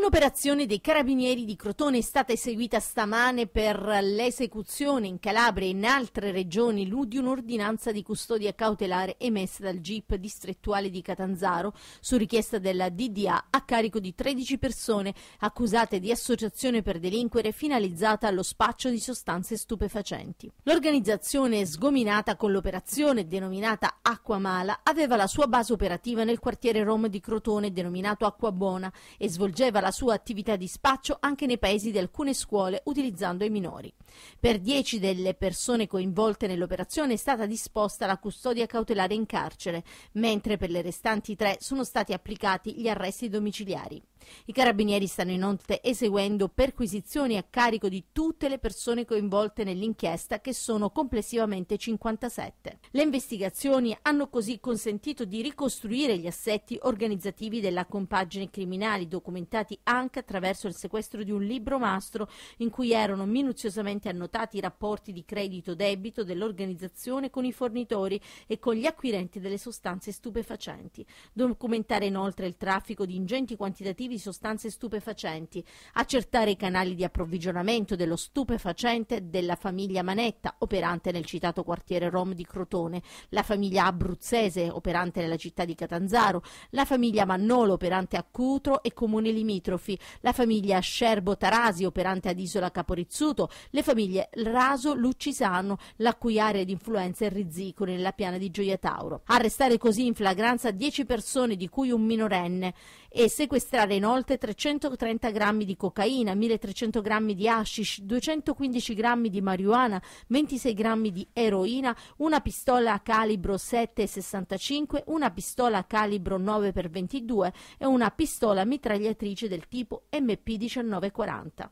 Un'operazione dei carabinieri di Crotone è stata eseguita stamane per l'esecuzione in Calabria e in altre regioni l'U di un'ordinanza di custodia cautelare emessa dal GIP distrettuale di Catanzaro su richiesta della DDA a carico di 13 persone accusate di associazione per delinquere finalizzata allo spaccio di sostanze stupefacenti. L'organizzazione sgominata con l'operazione denominata Acquamala aveva la sua base operativa nel quartiere Rom di Crotone denominato Acquabona e svolgeva la la sua attività di spaccio anche nei paesi di alcune scuole utilizzando i minori. Per 10 delle persone coinvolte nell'operazione è stata disposta la custodia cautelare in carcere, mentre per le restanti tre sono stati applicati gli arresti domiciliari. I carabinieri stanno inoltre eseguendo perquisizioni a carico di tutte le persone coinvolte nell'inchiesta che sono complessivamente 57. Le investigazioni hanno così consentito di ricostruire gli assetti organizzativi della compagine criminale, documentati anche attraverso il sequestro di un libro mastro in cui erano minuziosamente annotati i rapporti di credito-debito dell'organizzazione con i fornitori e con gli acquirenti delle sostanze stupefacenti. Documentare inoltre il traffico di ingenti quantitativi di sostanze stupefacenti, accertare i canali di approvvigionamento dello stupefacente della famiglia Manetta, operante nel citato quartiere Rom di Crotone, la famiglia Abruzzese, operante nella città di Catanzaro, la famiglia Mannolo, operante a Cutro e comuni limitrofi, la famiglia Scerbo Tarasi, operante ad Isola Caporizzuto, le famiglie Raso Luccisano, la cui area di influenza è Rizzico nella piana di Gioia Tauro. Arrestare così in flagranza 10 persone, di cui un minorenne, e sequestrare inoltre 330 grammi di cocaina, 1300 grammi di hashish, 215 grammi di marijuana, 26 grammi di eroina, una pistola a calibro 7,65, una pistola a calibro 9x22 e una pistola mitragliatrice del tipo MP1940.